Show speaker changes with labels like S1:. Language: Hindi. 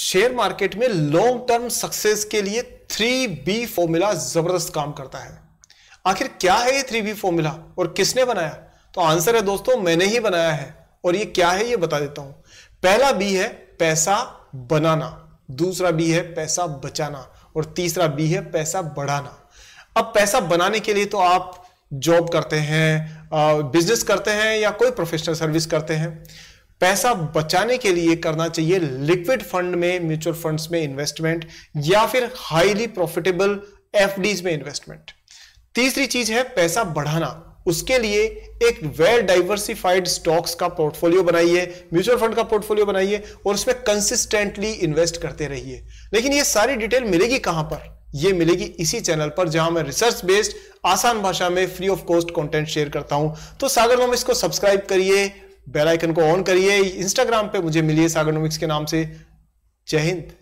S1: शेयर मार्केट में लॉन्ग टर्म सक्सेस के लिए थ्री बी फॉर्मूला जबरदस्त काम करता है आखिर क्या है ये थ्री बी फॉर्मूला और किसने बनाया तो आंसर है दोस्तों मैंने ही बनाया है और ये क्या है ये बता देता हूं पहला बी है पैसा बनाना दूसरा बी है पैसा बचाना और तीसरा बी है पैसा बढ़ाना अब पैसा बनाने के लिए तो आप जॉब करते हैं बिजनेस करते हैं या कोई प्रोफेशनल सर्विस करते हैं पैसा बचाने के लिए करना चाहिए लिक्विड फंड में म्यूचुअल फंड्स में इन्वेस्टमेंट या फिर हाईली प्रॉफिटेबल एफ में इन्वेस्टमेंट तीसरी चीज है पैसा बढ़ाना उसके लिए एक वेल डाइवर्सिफाइड स्टॉक्स का पोर्टफोलियो बनाइए म्यूचुअल फंड का पोर्टफोलियो बनाइए और उसमें कंसिस्टेंटली इन्वेस्ट करते रहिए लेकिन ये सारी डिटेल मिलेगी कहां पर ये मिलेगी इसी चैनल पर जहां मैं रिसर्च बेस्ड आसान भाषा में free of cost content share करता हूं तो सागर नोम इसको सब्सक्राइब करिए बेल आइकन को ऑन करिए इंस्टाग्राम पे मुझे मिलिए सागरनोमिक्स के नाम से जय हिंद